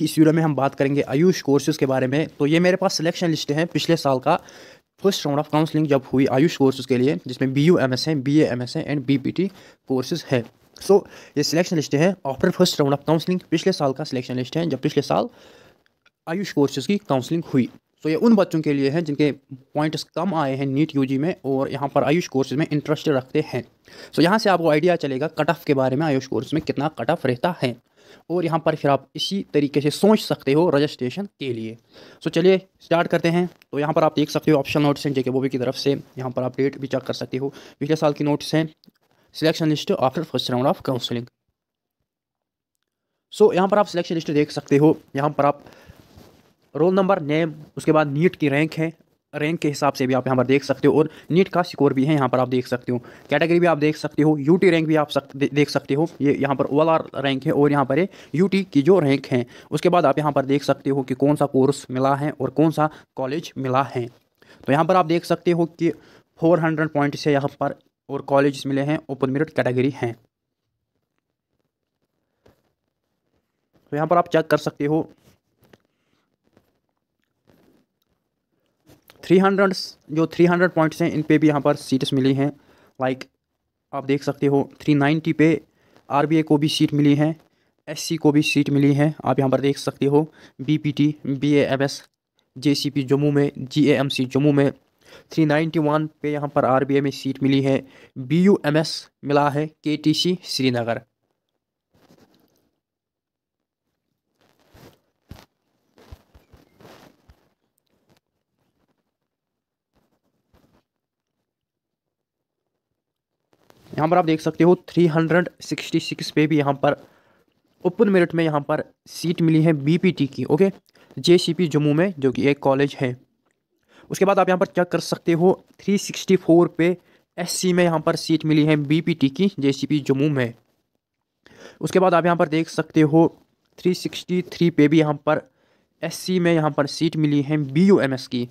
कि इस वीडियो में हम बात करेंगे आयुष कोर्सेज के बारे में तो ये मेरे पास सिलेक्शन लिस्ट है पिछले साल का फर्स्ट राउंड ऑफ काउंसलिंग जब हुई आयुष कोर्सेज के लिए जिसमें बी यू एम एस है बी ए एम एस है and B P T courses है सो so, ये सिलेक्शन लिस्ट है after first round of counselling पिछले साल का सिलेक्शन लिस्ट है जब पिछले साल आयुष कोर्सेज की काउंसलिंग हुई सो so, ये उन बच्चों के लिए है जिनके पॉइंट्स कम आए हैं नीट यू में और यहाँ पर आयुष कोर्सेज में इंटरेस्ट रखते हैं सो so, यहाँ से आपको आइडिया चलेगा कट ऑफ के बारे में आयुष कोर्स में कितना कट ऑफ रहता है और यहाँ पर फिर आप इसी तरीके से सोच सकते हो रजिस्ट्रेशन के लिए सो चलिए स्टार्ट करते हैं तो यहाँ पर आप देख सकते हो ऑप्शन नोट्स हैं जेके बोबी की तरफ से यहाँ पर आप डेट भी चेक कर सकते हो पिछले साल की नोट्स हैं selection list after first round of counselling so यहाँ पर आप सिलेक्शन लिस्ट देख सकते हो यहाँ पर आप रोल नंबर नेम उसके बाद नीट की रैंक है रैंक के हिसाब से भी आप यहाँ पर देख सकते हो और नीट का स्कोर भी है यहाँ पर आप देख सकते हो कैटेगरी भी आप देख सकते हो यूटी रैंक भी आप सक, दे, देख सकते हो ये यह यहाँ पर ओ रैंक है और यहाँ पर यू यूटी की जो रैंक है उसके बाद आप यहाँ पर देख सकते हो कि कौन सा कोर्स मिला है और कौन सा कॉलेज मिला है तो यहाँ पर आप देख सकते हो कि फोर हंड्रेड पॉइंट से यहाँ पर और कॉलेज मिले हैं ओपन मेरिट कैटेगरी हैं तो यहाँ पर आप चेक कर सकते हो थ्री हंड्रेड जो थ्री हंड्रेड पॉइंट्स हैं इन पे भी यहाँ पर सीट्स मिली हैं लाइक आप देख सकते हो थ्री नाइन्टी पे आर को भी सीट मिली है एस को भी सीट मिली है आप यहाँ पर देख सकते हो B P T B M S J C P Jammu में G A M C Jammu में थ्री नाइन्टी वन पे यहाँ पर आर बी ए में सीट मिली है बी यू एम एस मिला है के टी सी श्रीनगर यहाँ पर आप देख सकते हो 366 पे भी यहाँ पर ओपन मेरिट में यहाँ पर सीट मिली है बीपीटी की ओके जेसीपी जम्मू में जो कि एक कॉलेज है उसके बाद आप यहाँ पर चेक कर सकते हो 364 पे एससी में यहाँ पर सीट मिली है बीपीटी की जेसीपी जम्मू में उसके बाद आप यहाँ पर देख सकते हो 363 पे भी यहाँ पर एस में यहाँ पर सीट मिली है बी की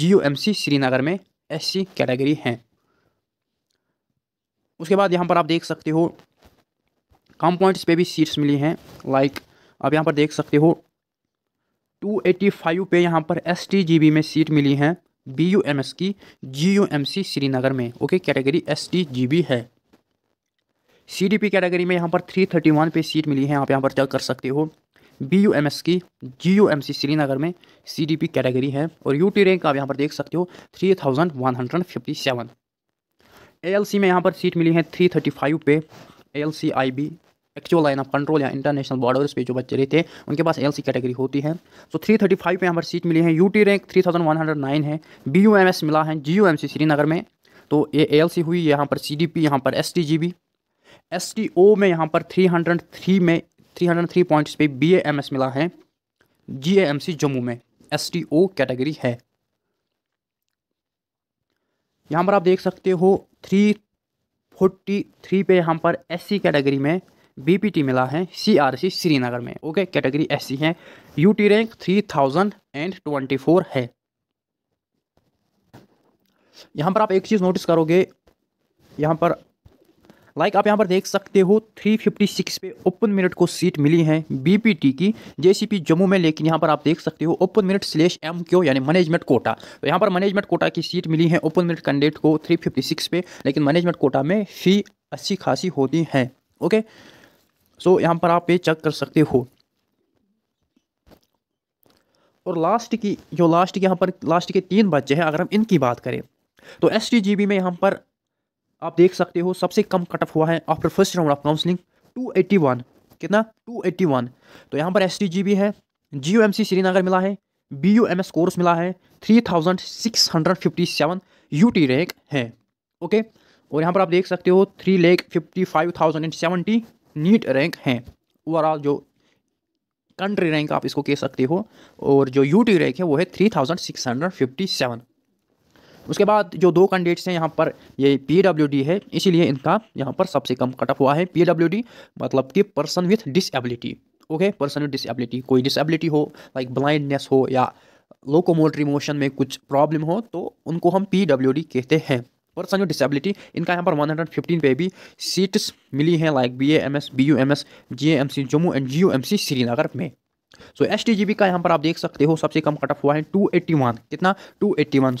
जी श्रीनगर में एस कैटेगरी हैं उसके बाद यहाँ पर आप देख सकते हो कम पॉइंट्स पे भी सीट्स मिली हैं लाइक आप यहाँ पर देख सकते हो 285 पर यहाँ पर एस में सीट मिली हैं बी यू एम एस की G U M C Srinagar में okay category S G B है सी डी पी कैटेगरी में यहाँ पर 331 पे सीट मिली है आप यहाँ पर चेक कर सकते हो बी यू एम एस की G U M C Srinagar में सी डी पी कैटेगरी है और यू टी रैंक आप यहाँ पर देख सकते हो three thousand one hundred fifty seven C में यहाँ पर सीट मिली है थ्री थर्टी फाइव पे L C I B actual line of control या इंटरनेशनल बॉर्डर्स पे जो बच्चे रहते हैं उनके पास एल कैटेगरी होती है सो थ्री थर्टी फाइव पर यहाँ पर सीट मिली है U T rank three thousand one hundred nine है बी यू एम एस मिला है G U M C Srinagar में तो ये ए एल सी हुई यहाँ पर सी डी पी यहाँ पर S T G B S T O में यहाँ पर थ्री हंड्रेड थ्री में थ्री हंड्रेड थ्री पॉइंट्स पे बी ए एम एस मिला है जी ए एम सी जम्मू में एस टी ओ कैटेगरी है यहाँ पर आप देख सकते हो थ्री फोर्टी थ्री पे यहाँ पर एससी कैटेगरी में बीपीटी मिला है सीआरसी श्रीनगर में ओके कैटेगरी एससी है UT rank three thousand and twenty four है यहाँ पर आप एक चीज़ नोटिस करोगे यहाँ पर लाइक आप यहाँ पर देख सकते हो 356 पे ओपन मिनट को सीट मिली है बीपीटी की जेसीपी जम्मू में लेकिन यहाँ पर आप देख सकते हो open merit slash M Q यानी मैनेजमेंट कोटा तो यहाँ पर मैनेजमेंट कोटा की सीट मिली है ओपन मिनट कैंडिडेट को सिक्स पे लेकिन मैनेजमेंट कोटा में फी अच्छी खासी होती है ओके सो यहाँ पर आप ये चेक कर सकते हो और लास्ट की जो लास्ट के यहाँ पर लास्ट के तीन बच्चे हैं अगर हम इनकी बात करें तो एस में यहाँ पर आप देख सकते हो सबसे कम कट ऑफ हुआ है after first round of counselling 281 कितना 281 तो यहाँ पर एस भी है जी श्रीनगर मिला है B U M S course मिला है three thousand six hundred fifty seven U T rank है ओके और यहाँ पर आप देख सकते हो three lakh fifty five thousand and seventy NEET rank हैं ओवरऑल जो कंट्री रैंक आप इसको कह सकते हो और जो यू टी रैंक है वो है three thousand six hundred fifty seven उसके बाद जो दो कैंडिडेट्स हैं यहाँ पर ये पी है इसीलिए इनका यहाँ पर सबसे कम कटअप हुआ है पी मतलब कि person with disability okay person with disability कोई डिसबिलिटी हो लाइक ब्लाइंडनेस हो या लोकोमोटरी मोशन में कुछ प्रॉब्लम हो तो उनको हम पी कहते हैं पर्सन विथ डिसेबिलिटी इनका यहाँ पर 115 पे भी सीट्स मिली हैं like B A M S B U M S G M C Jammu and G U M C Srinagar में सो एच का यहाँ पर आप देख सकते हो सबसे कम कट ऑफ हुआ है टू कितना टू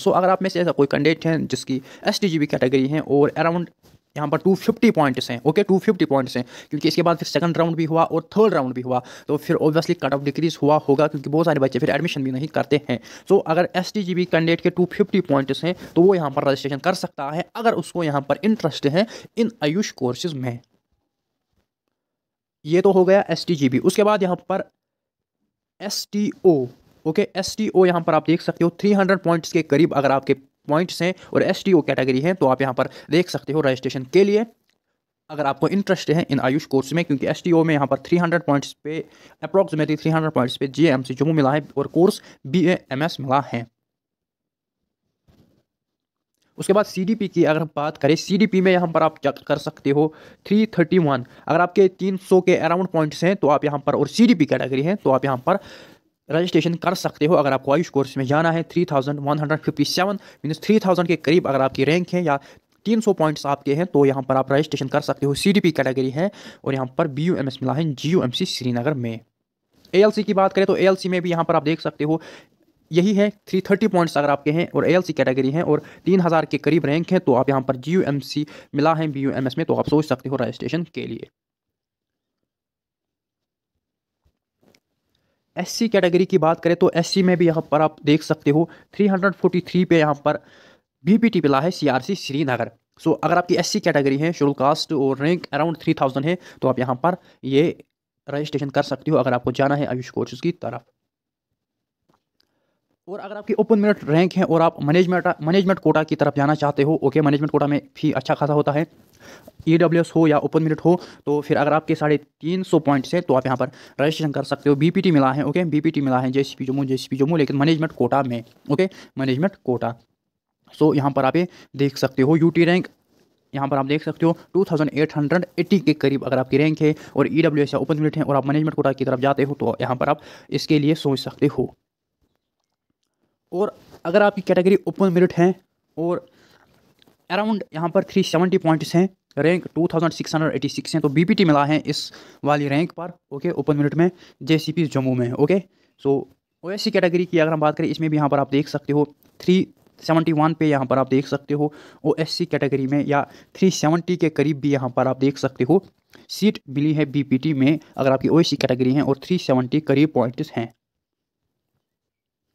सो अगर आप में से ऐसा कोई कैंडिडेट है जिसकी एस कैटेगरी है और अराउंड यहाँ पर 250 पॉइंट्स हैं ओके 250 पॉइंट्स हैं क्योंकि इसके बाद फिर सेकंड राउंड भी हुआ और थर्ड राउंड भी हुआ तो फिर ऑब्वियसली कट ऑफ डिक्रीज हुआ होगा क्योंकि बहुत सारे बच्चे फिर एडमिशन भी नहीं करते हैं सो so, अगर एस टी कैंडिडेट के 250 पॉइंट्स हैं तो वो यहाँ पर रजिस्ट्रेशन कर सकता है अगर उसको यहाँ पर इंटरेस्ट है इन आयुष कोर्सेज में ये तो हो गया एस उसके बाद यहाँ पर S T O okay S T O यहाँ पर आप देख सकते हो 300 पॉइंट्स के करीब अगर आपके पॉइंट्स हैं और एस टी ओ कैटेगरी हैं तो आप यहाँ पर देख सकते हो रजिस्ट्रेशन के लिए अगर आपको इंटरेस्ट है इन आयुष कोर्स में क्योंकि एस टी ओ में यहाँ पर 300 पॉइंट्स पे अप्रॉक्सीमेटली 300 पॉइंट्स पे जी एम सी जम्मू मिला है और course B A M S मिला है उसके बाद सी की अगर हम बात करें सी में यहाँ पर आप चेक कर सकते हो 331 अगर आपके 300 के अराउंड पॉइंट्स हैं तो आप यहाँ पर और सी कैटेगरी हैं तो आप यहाँ पर रजिस्ट्रेशन कर सकते हो अगर आपको आयुष कोर्स में जाना है 3157 मीनस 3000 के करीब अगर आपकी रैंक है या 300 पॉइंट्स आपके हैं तो यहाँ पर आप रजिस्ट्रेशन कर सकते हो सी कैटेगरी है और यहाँ पर बी मिला है जी श्रीनगर में ए की बात करें तो ए में भी यहाँ पर आप देख सकते हो यही है 330 पॉइंट्स अगर आपके हैं और सी कैटेगरी हैं और 3000 के करीब रैंक हैं तो आप यहाँ पर जीयूएमसी मिला है बीयूएमएस में तो आप सोच सकते हो रजिस्ट्रेशन के लिए एससी कैटेगरी की बात करें तो एससी में भी यहाँ पर आप देख सकते हो 343 पे यहाँ पर बीपीटी मिला है सीआरसी श्रीनगर सो अगर आपकी सी कैटेगरी है शेड्यूल कास्ट और रैंक अराउंड थाउजेंड है तो आप यहाँ पर ये रजिस्ट्रेशन कर सकते हो अगर आपको जाना है आयुष कोर्स की तरफ और अगर आपकी ओपन मेरिट रैंक है और आप मैनेजमेंट मैनेजमेंट कोटा की तरफ जाना चाहते हो ओके मैनेजमेंट कोटा में फी अच्छा खासा होता है ई डब्ल्यू एस हो या ओपन मेरिट हो तो फिर अगर आपके साढ़े तीन सौ पॉइंट्स हैं तो आप यहाँ पर रजिस्ट्रेशन कर सकते हो बी पी टी मिला है ओके बी पी टी मिला है J C P Jammu J C P Jammu लेकिन मैनेजमेंट कोटा में ओके मैनेजमेंट कोटा सो यहाँ पर आप ये देख सकते हो यू टी रैंक यहाँ पर आप देख सकते हो 2880 के करीब अगर आपकी रैंक है और ई डब्ल्यू एस या ओपन मिनट है और आप मैनेजमेंट कोटा की तरफ जाते हो तो यहाँ पर आप इसके लिए सोच सकते हो और अगर आपकी कैटेगरी ओपन मेरिट है और अराउंड यहाँ पर थ्री सेवेंटी पॉइंट्स हैं rank two thousand six hundred eighty six हैं तो टी मिला है इस वाली रैंक पर ओके ओपन मेरिट में पी जम्मू में ओके सो सी कैटेगरी की अगर हम बात करें इसमें भी यहाँ पर आप देख सकते हो थ्री सेवेंटी वन पे यहाँ पर आप देख सकते हो ओ एस सी कैटेगरी में या थ्री सेवेंटी के करीब भी यहाँ पर आप देख सकते हो सीट मिली है टी में अगर आपकी ओ एस सी कैटेगरी है और थ्री सेवेंटी करीब पॉइंट्स हैं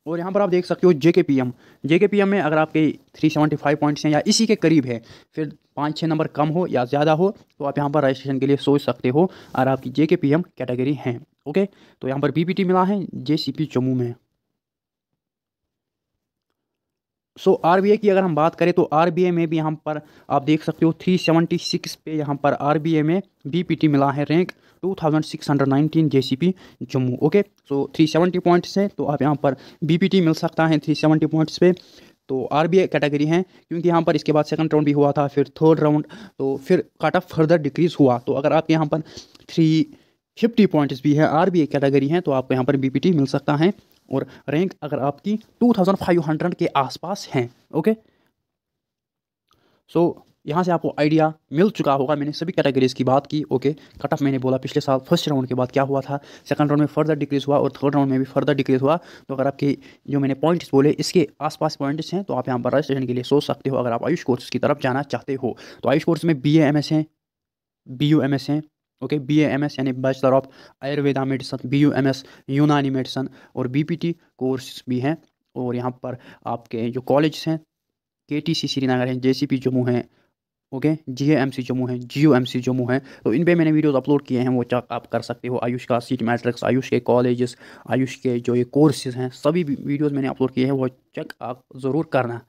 और यहाँ पर आप देख सकते हो जे के पी एम जे के पी एम में अगर आपके 375 पॉइंट्स हैं या इसी के करीब है फिर पाँच छः नंबर कम हो या ज़्यादा हो तो आप यहाँ पर रजिस्ट्रेशन के लिए सोच सकते हो और आपकी J K P M category हैं ओके तो यहाँ पर बी पी टी मिला है जे सी पी जम्मू में सो आर बी ए की अगर हम बात करें तो आर बी ए में भी यहाँ पर आप देख सकते हो थ्री सिक्स पे यहाँ पर आर बी ए में बी पी टी मिला है rank 2619 JCP Jammu okay so 370 points हैं तो आप यहाँ पर बीपीटी मिल सकता है 370 पॉइंट्स पे तो आर बी कैटेगरी हैं क्योंकि यहाँ पर इसके बाद सेकंड राउंड भी हुआ था फिर थर्ड राउंड तो फिर ऑफ फर्दर डिक्रीज़ हुआ तो अगर आपके यहाँ पर थ्री फिफ्टी पॉइंट्स भी है आर बी कैटेगरी हैं तो आपको यहाँ पर बी मिल सकता है और रैंक अगर आपकी हंड्रेड के आसपास हैं ओके सो so, यहाँ से आपको आइडिया मिल चुका होगा मैंने सभी कैटेगरीज की बात की ओके कट ऑफ मैंने बोला पिछले साल फर्स्ट राउंड के बाद क्या हुआ था सेकंड राउंड में फर्दर डिक्रीज हुआ और थर्ड राउंड में भी फर्दर डिक्रीज हुआ तो अगर आपके जो मैंने पॉइंट्स बोले इसके आसपास पॉइंट्स हैं तो आप यहाँ पर रजिस्ट्रेशन के लिए सोच सकते हो अगर आप आयुष कोर्स की तरफ जाना चाहते हो तो आयुष कोर्स में बी एम एस हैं बी यू एम एस हैं ओके बी एम एस यानी bachelor of Ayurveda medicine B U M S Unani medicine और बी पी टी कोर्स भी हैं और यहाँ पर आपके जो कॉलेज हैं के टी सी श्रीनगर है जे सी पी जम्मू है okay G M C Jammu है जी एम सी जम्मू है तो इन पर मैंने वीडियोस अपलोड किए हैं वो चेक आप कर सकते हो आयुष का सीट मैट्रिक्स आयुष के कॉलेजेस आयुष के जो ये कोर्सेज हैं सभी वीडियोस मैंने अपलोड किए हैं वो चेक आप ज़रूर करना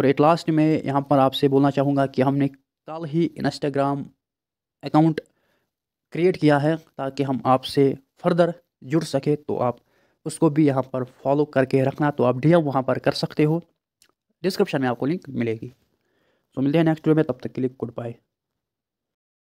और एट लास्ट में यहाँ पर आपसे बोलना चाहूँगा कि हमने कल ही इंस्टाग्राम अकाउंट क्रिएट किया है ताकि हम आपसे फर्दर जुड़ सके तो आप उसको भी यहाँ पर फॉलो करके रखना तो आप डी वहाँ पर कर सकते हो डिस्क्रिप्शन में आपको लिंक मिलेगी सो मिलते हैं नेक्स्ट वीडियो में तब तक के लिए गुड बाय